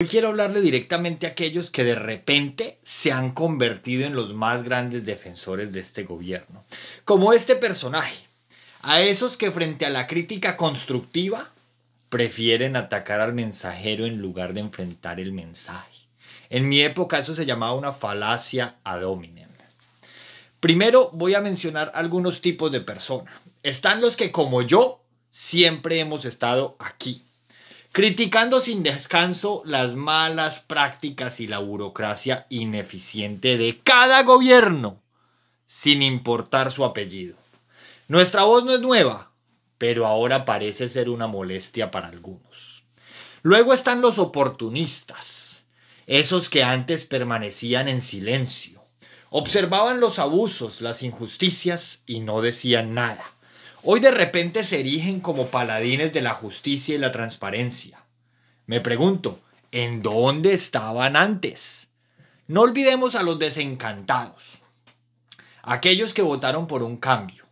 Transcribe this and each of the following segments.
Hoy quiero hablarle directamente a aquellos que de repente se han convertido en los más grandes defensores de este gobierno, como este personaje, a esos que frente a la crítica constructiva prefieren atacar al mensajero en lugar de enfrentar el mensaje. En mi época eso se llamaba una falacia ad hominem. Primero voy a mencionar algunos tipos de personas. Están los que como yo siempre hemos estado aquí, criticando sin descanso las malas prácticas y la burocracia ineficiente de cada gobierno, sin importar su apellido. Nuestra voz no es nueva, pero ahora parece ser una molestia para algunos. Luego están los oportunistas, esos que antes permanecían en silencio, observaban los abusos, las injusticias y no decían nada. Hoy de repente se erigen como paladines de la justicia y la transparencia. Me pregunto, ¿en dónde estaban antes? No olvidemos a los desencantados, aquellos que votaron por un cambio,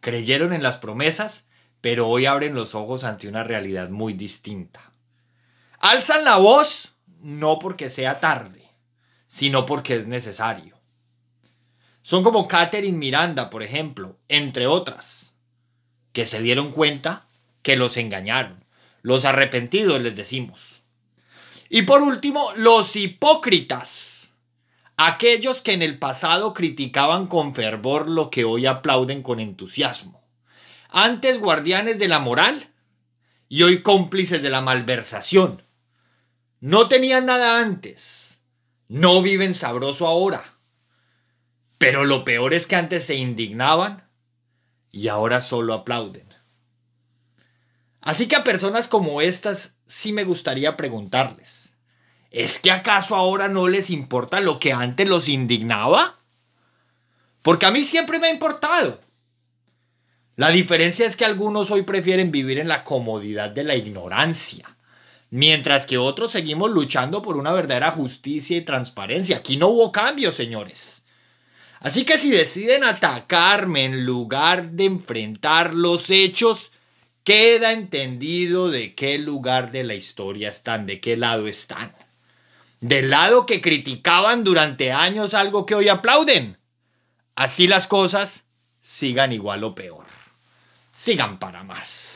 creyeron en las promesas, pero hoy abren los ojos ante una realidad muy distinta. Alzan la voz no porque sea tarde, sino porque es necesario. Son como Catherine Miranda, por ejemplo, entre otras que se dieron cuenta que los engañaron. Los arrepentidos les decimos. Y por último, los hipócritas. Aquellos que en el pasado criticaban con fervor lo que hoy aplauden con entusiasmo. Antes guardianes de la moral y hoy cómplices de la malversación. No tenían nada antes. No viven sabroso ahora. Pero lo peor es que antes se indignaban y ahora solo aplauden. Así que a personas como estas sí me gustaría preguntarles, ¿es que acaso ahora no les importa lo que antes los indignaba? Porque a mí siempre me ha importado. La diferencia es que algunos hoy prefieren vivir en la comodidad de la ignorancia, mientras que otros seguimos luchando por una verdadera justicia y transparencia. Aquí no hubo cambio, señores. Así que si deciden atacarme en lugar de enfrentar los hechos, queda entendido de qué lugar de la historia están, de qué lado están. Del lado que criticaban durante años algo que hoy aplauden. Así las cosas sigan igual o peor. Sigan para más.